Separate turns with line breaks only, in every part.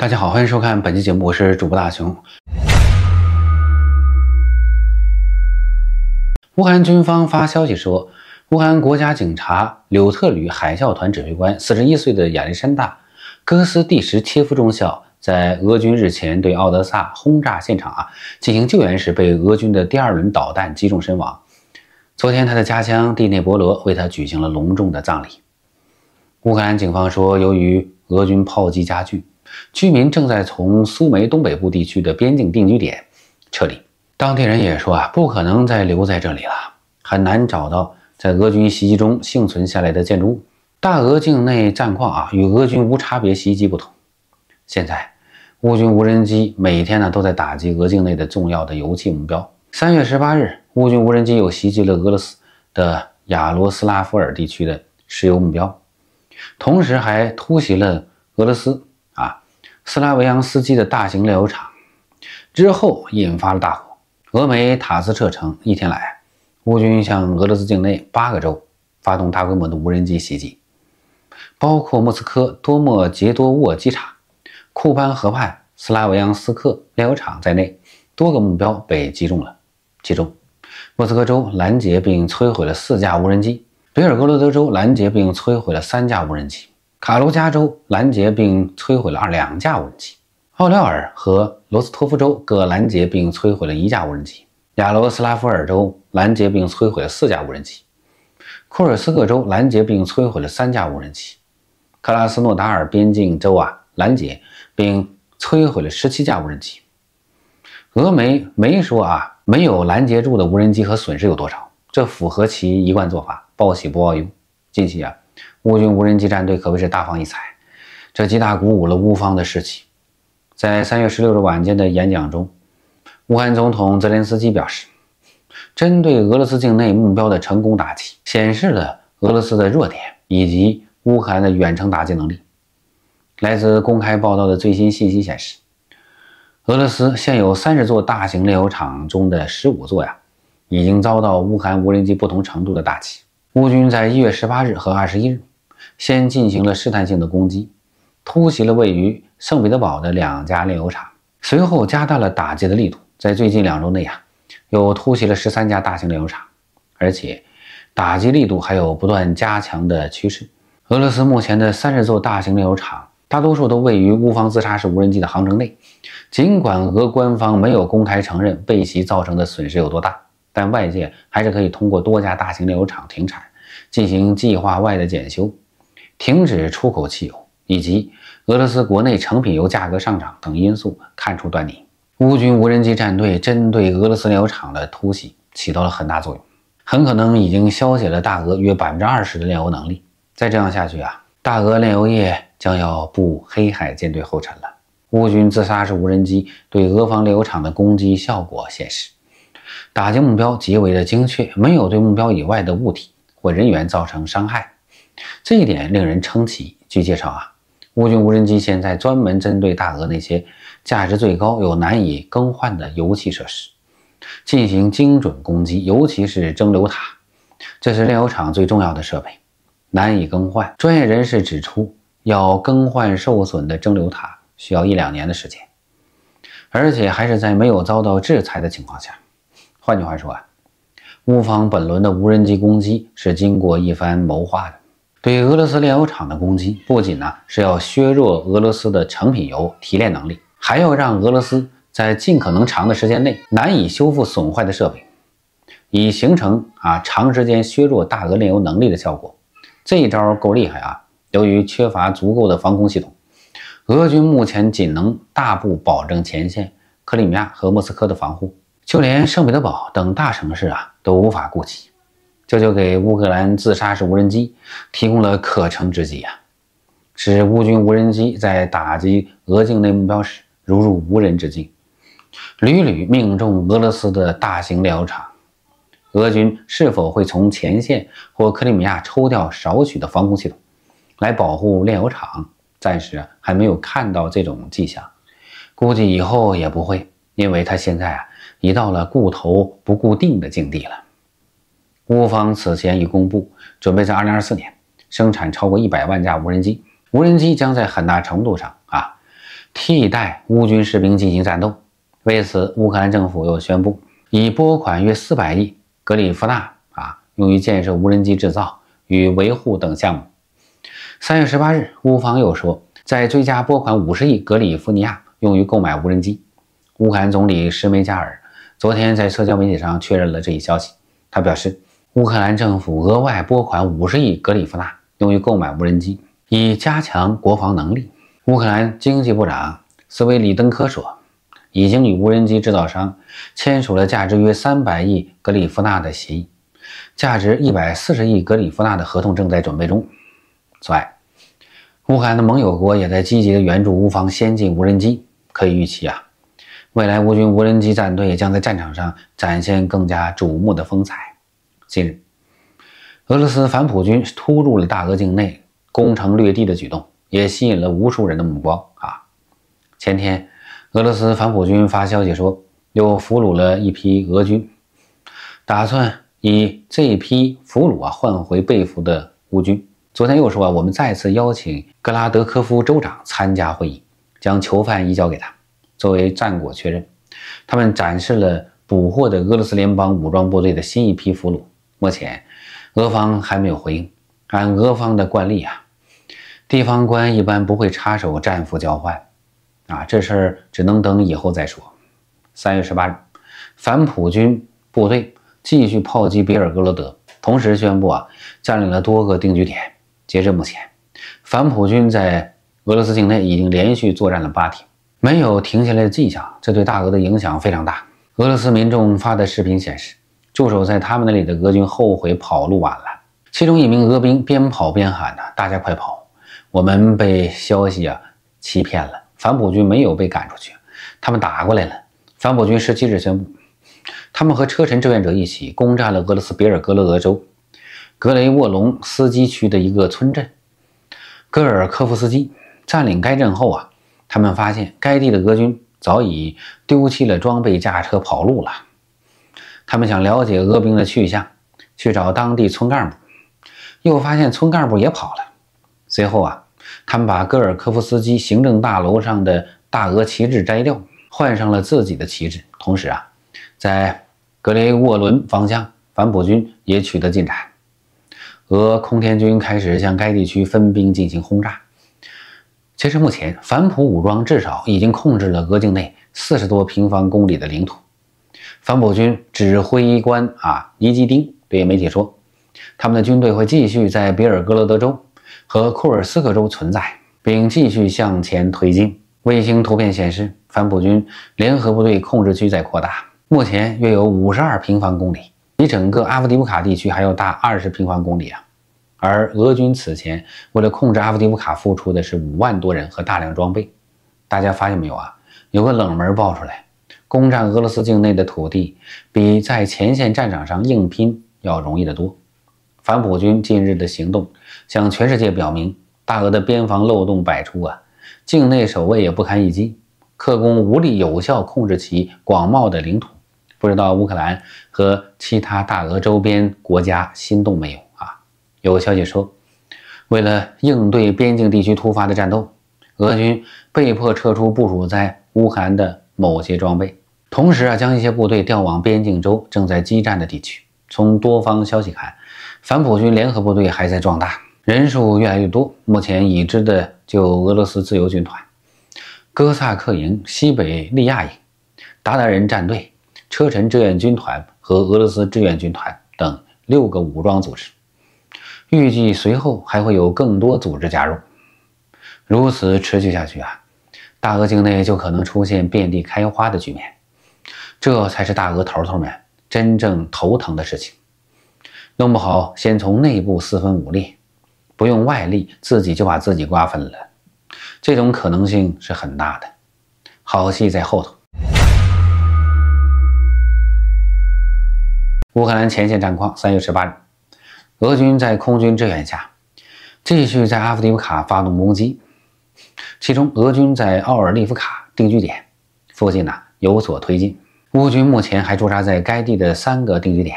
大家好，欢迎收看本期节目，我是主播大熊。乌克兰军方发消息说，乌克兰国家警察柳特旅海啸团指挥官四十一岁的亚历山大·戈斯蒂什切夫中校，在俄军日前对奥德萨轰炸现场啊进行救援时，被俄军的第二轮导弹击中身亡。昨天，他的家乡第内伯罗为他举行了隆重的葬礼。乌克兰警方说，由于俄军炮击加剧。居民正在从苏梅东北部地区的边境定居点撤离。当地人也说啊，不可能再留在这里了。很难找到在俄军袭击中幸存下来的建筑物。大俄境内战况啊，与俄军无差别袭击不同。现在，乌军无人机每天呢都在打击俄境内的重要的油气目标。三月十八日，乌军无人机又袭击了俄罗斯的雅罗斯拉夫尔地区的石油目标，同时还突袭了俄罗斯。斯拉维扬斯基的大型炼油厂之后引发了大火。俄媒塔斯彻称，一天来，乌军向俄罗斯境内八个州发动大规模的无人机袭击，包括莫斯科多莫杰多沃机场、库班河畔斯拉维扬斯克炼油厂在内，多个目标被击中了。其中，莫斯科州拦截并摧毁了四架无人机，别尔格罗德州拦截并摧毁了三架无人机。卡罗加州拦截并摧毁了二两架无人机，奥廖尔和罗斯托夫州各拦截并摧毁了一架无人机，亚罗斯拉夫尔州拦截并摧毁了四架无人机，库尔斯克州拦截并摧毁了三架无人机，克拉斯诺达尔边境州啊拦截并摧毁了十七架无人机。俄媒没说啊没有拦截住的无人机和损失有多少，这符合其一贯做法，报喜不报忧。近期啊。乌军无人机战队可谓是大放异彩，这极大鼓舞了乌方的士气。在三月十六日晚间的演讲中，乌克兰总统泽连斯基表示，针对俄罗斯境内目标的成功打击，显示了俄罗斯的弱点以及乌克兰的远程打击能力。来自公开报道的最新信息显示，俄罗斯现有三十座大型炼油厂中的十五座呀，已经遭到乌克兰无人机不同程度的打击。乌军在一月十八日和二十一日，先进行了试探性的攻击，突袭了位于圣彼得堡的两家炼油厂，随后加大了打击的力度。在最近两周内啊，又突袭了十三家大型炼油厂，而且打击力度还有不断加强的趋势。俄罗斯目前的三十座大型炼油厂，大多数都位于乌方自杀式无人机的航程内。尽管俄官方没有公开承认被袭造成的损失有多大。但外界还是可以通过多家大型炼油厂停产、进行计划外的检修、停止出口汽油，以及俄罗斯国内成品油价格上涨等因素看出端倪。乌军无人机战队针对俄罗斯炼油厂的突袭起到了很大作用，很可能已经消解了大俄约百分之二十的炼油能力。再这样下去啊，大俄炼油业将要步黑海舰队后尘了。乌军自杀式无人机对俄方炼油厂的攻击效果显示。打击目标极为的精确，没有对目标以外的物体或人员造成伤害，这一点令人称奇。据介绍啊，乌军无人机现在专门针对大俄那些价值最高又难以更换的油气设施进行精准攻击，尤其是蒸馏塔，这是炼油厂最重要的设备，难以更换。专业人士指出，要更换受损的蒸馏塔需要一两年的时间，而且还是在没有遭到制裁的情况下。换句话说啊，乌方本轮的无人机攻击是经过一番谋划的。对俄罗斯炼油厂的攻击，不仅呢是要削弱俄罗斯的成品油提炼能力，还要让俄罗斯在尽可能长的时间内难以修复损坏的设备，以形成啊长时间削弱大俄炼油能力的效果。这一招够厉害啊！由于缺乏足够的防空系统，俄军目前仅能大部保证前线、克里米亚和莫斯科的防护。就连圣彼得堡等大城市啊都无法顾及，这就给乌克兰自杀式无人机提供了可乘之机啊，使乌军无人机在打击俄境内目标时如入无人之境，屡屡命中俄罗斯的大型炼油厂。俄军是否会从前线或克里米亚抽调少许的防空系统来保护炼油厂？暂时还没有看到这种迹象，估计以后也不会，因为他现在啊。已到了固投不固定的境地了。乌方此前已公布，准备在2024年生产超过100万架无人机。无人机将在很大程度上啊，替代乌军士兵进行战斗。为此，乌克兰政府又宣布，已拨款约400亿格里夫纳啊，用于建设无人机制造与维护等项目。3月18日，乌方又说，在追加拨款50亿格里夫尼亚，用于购买无人机。乌克兰总理施梅加尔。昨天在社交媒体上确认了这一消息。他表示，乌克兰政府额外拨款五十亿格里夫纳，用于购买无人机，以加强国防能力。乌克兰经济部长斯维里登科说，已经与无人机制造商签署了价值约三百亿格里夫纳的协议，价值一百四十亿格里夫纳的合同正在准备中。此外，乌克兰的盟友国也在积极的援助乌方先进无人机。可以预期啊。未来，乌军无人机战队将在战场上展现更加瞩目的风采。近日，俄罗斯反普军突入了大俄境内，攻城略地的举动也吸引了无数人的目光啊！前天，俄罗斯反普军发消息说，又俘虏了一批俄军，打算以这批俘虏啊换回被俘的乌军。昨天又说啊，我们再次邀请格拉德科夫州长参加会议，将囚犯移交给他。作为战果确认，他们展示了捕获的俄罗斯联邦武装部队的新一批俘虏。目前，俄方还没有回应。按俄方的惯例啊，地方官一般不会插手战俘交换，啊，这事儿只能等以后再说。三月十八日，反普军部队继续炮击比尔格罗德，同时宣布啊，占领了多个定居点。截至目前，反普军在俄罗斯境内已经连续作战了八天。没有停下来的迹象，这对大俄的影响非常大。俄罗斯民众发的视频显示，驻守在他们那里的俄军后悔跑路晚了。其中一名俄兵边跑边喊：“呐，大家快跑！我们被消息啊欺骗了。反普军没有被赶出去，他们打过来了。”反普军十七日宣布，他们和车臣志愿者一起攻占了俄罗斯别尔哥罗德州格雷沃隆斯基区的一个村镇戈尔科夫斯基，占领该镇后啊。他们发现该地的俄军早已丢弃了装备，驾车跑路了。他们想了解俄兵的去向，去找当地村干部，又发现村干部也跑了。随后啊，他们把戈尔科夫斯基行政大楼上的大俄旗帜摘掉，换上了自己的旗帜。同时啊，在格雷沃伦方向，反普军也取得进展。俄空天军开始向该地区分兵进行轰炸。截至目前，反普武装至少已经控制了俄境内四十多平方公里的领土。反普军指挥官啊尼基丁对媒体说：“他们的军队会继续在比尔哥罗德州和库尔斯克州存在，并继续向前推进。”卫星图片显示，反普军联合部队控制区在扩大，目前约有五十二平方公里，比整个阿夫迪布卡地区还要大二十平方公里啊！而俄军此前为了控制阿夫迪夫卡付出的是五万多人和大量装备。大家发现没有啊？有个冷门爆出来：攻占俄罗斯境内的土地，比在前线战场上硬拼要容易得多。反普军近日的行动向全世界表明，大俄的边防漏洞百出啊，境内守卫也不堪一击，克宫无力有效控制其广袤的领土。不知道乌克兰和其他大俄周边国家心动没有？有消息说，为了应对边境地区突发的战斗，俄军被迫撤出部署在乌克兰的某些装备，同时啊，将一些部队调往边境州正在激战的地区。从多方消息看，反普军联合部队还在壮大，人数越来越多。目前已知的，就俄罗斯自由军团、哥萨克营、西北利亚营、鞑靼人战队、车臣志愿军团和俄罗斯志愿军团等六个武装组织。预计随后还会有更多组织加入。如此持续下去啊，大俄境内就可能出现遍地开花的局面。这才是大俄头头们真正头疼的事情。弄不好，先从内部四分五裂，不用外力，自己就把自己瓜分了。这种可能性是很大的。好戏在后头。乌克兰前线战况，三月十八日。俄军在空军支援下，继续在阿夫迪夫卡发动攻击。其中，俄军在奥尔利夫卡定居点附近呢有所推进。乌军目前还驻扎在该地的三个定居点：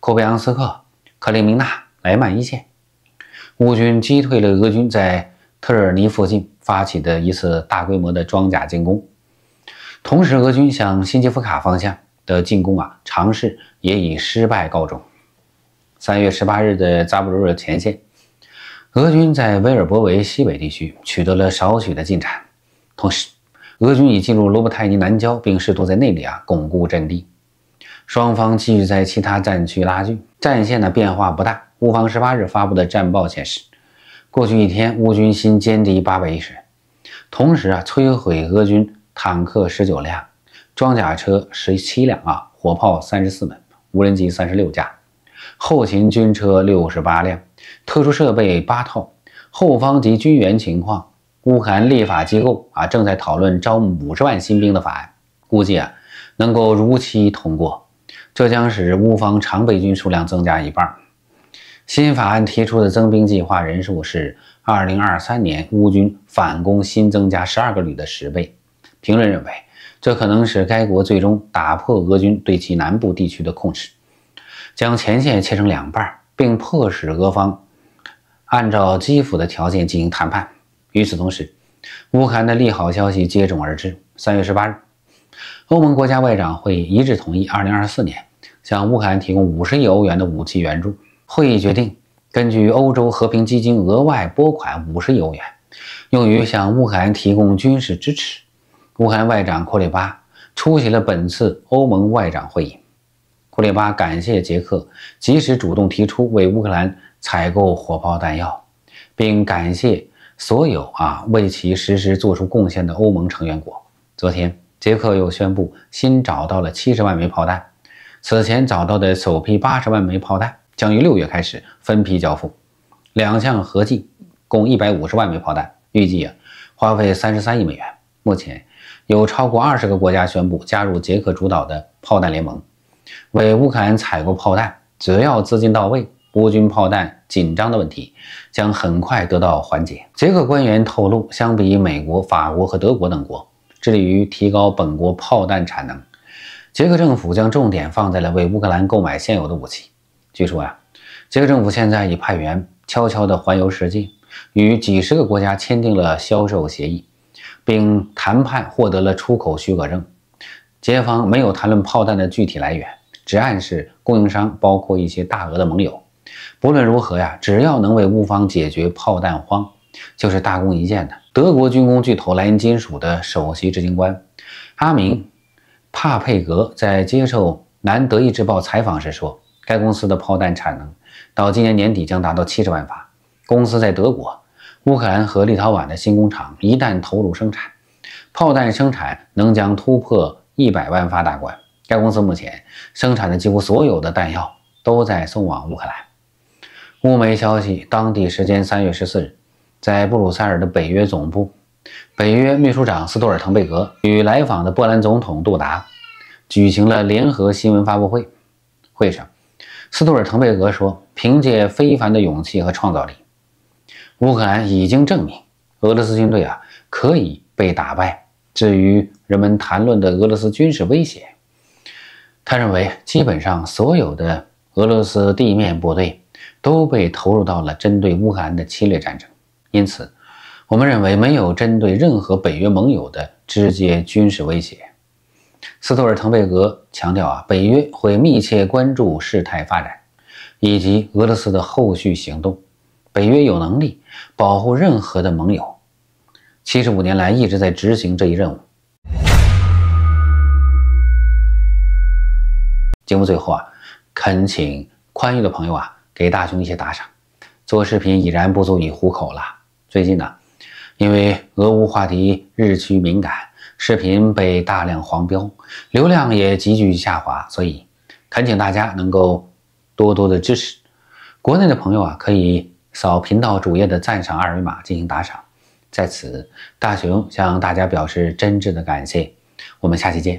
库贝扬斯克、克里明纳、莱曼一线。乌军击退了俄军在特尔尼附近发起的一次大规模的装甲进攻。同时，俄军向新基夫卡方向的进攻啊，尝试也以失败告终。三月十八日的扎布罗热前线，俄军在维尔伯维西北地区取得了少许的进展。同时，俄军已进入罗伯泰尼南郊，并试图在那里啊巩固阵地。双方继续在其他战区拉锯，战线的变化不大。乌方十八日发布的战报显示，过去一天乌军新歼敌八百一十人，同时啊摧毁俄军坦克十九辆、装甲车十七辆啊、火炮三十四门、无人机三十六架。后勤军车六十八辆，特殊设备八套。后方及军援情况，乌克兰立法机构啊正在讨论招募五十万新兵的法案，估计啊能够如期通过。这将使乌方常备军数量增加一半。新法案提出的增兵计划人数是二零二三年乌军反攻新增加十二个旅的十倍。评论认为，这可能使该国最终打破俄军对其南部地区的控制。将前线切成两半，并迫使俄方按照基辅的条件进行谈判。与此同时，乌克兰的利好消息接踵而至。三月十八日，欧盟国家外长会议一致同意，二零二四年向乌克兰提供五十亿欧元的武器援助。会议决定，根据欧洲和平基金额外拨款五十亿欧元，用于向乌克兰提供军事支持。乌克兰外长库列巴出席了本次欧盟外长会议。布列巴感谢捷克及时主动提出为乌克兰采购火炮弹药，并感谢所有啊为其实施做出贡献的欧盟成员国。昨天，捷克又宣布新找到了七十万枚炮弹，此前找到的首批八十万枚炮弹将于六月开始分批交付，两项合计共一百五十万枚炮弹，预计啊花费三十三亿美元。目前，有超过二十个国家宣布加入捷克主导的炮弹联盟。为乌克兰采购炮弹，只要资金到位，乌军炮弹紧张的问题将很快得到缓解。捷克官员透露，相比美国、法国和德国等国致力于提高本国炮弹产能，捷克政府将重点放在了为乌克兰购买现有的武器。据说呀，捷克政府现在已派员悄悄地环游世界，与几十个国家签订了销售协议，并谈判获得了出口许可证。捷方没有谈论炮弹的具体来源。只暗示供应商包括一些大额的盟友。不论如何呀，只要能为乌方解决炮弹荒，就是大功一件的。德国军工巨头莱茵金属的首席执行官阿明·帕佩格在接受南德意志报采访时说，该公司的炮弹产能到今年年底将达到七十万发。公司在德国、乌克兰和立陶宛的新工厂一旦投入生产，炮弹生产能将突破一百万发大关。该公司目前生产的几乎所有的弹药都在送往乌克兰。乌媒消息，当地时间三月十四日，在布鲁塞尔的北约总部，北约秘书长斯托尔滕贝格与来访的波兰总统杜达举行了联合新闻发布会。会上，斯托尔滕贝格说：“凭借非凡的勇气和创造力，乌克兰已经证明俄罗斯军队啊可以被打败。至于人们谈论的俄罗斯军事威胁。”他认为，基本上所有的俄罗斯地面部队都被投入到了针对乌克兰的侵略战争，因此，我们认为没有针对任何北约盟友的直接军事威胁。斯图尔滕贝格强调啊，北约会密切关注事态发展，以及俄罗斯的后续行动。北约有能力保护任何的盟友，七十五年来一直在执行这一任务。节目最后啊，恳请宽裕的朋友啊，给大熊一些打赏。做视频已然不足以糊口了。最近呢，因为俄乌话题日趋敏感，视频被大量黄标，流量也急剧下滑。所以恳请大家能够多多的支持。国内的朋友啊，可以扫频道主页的赞赏二维码进行打赏。在此，大熊向大家表示真挚的感谢。我们下期见。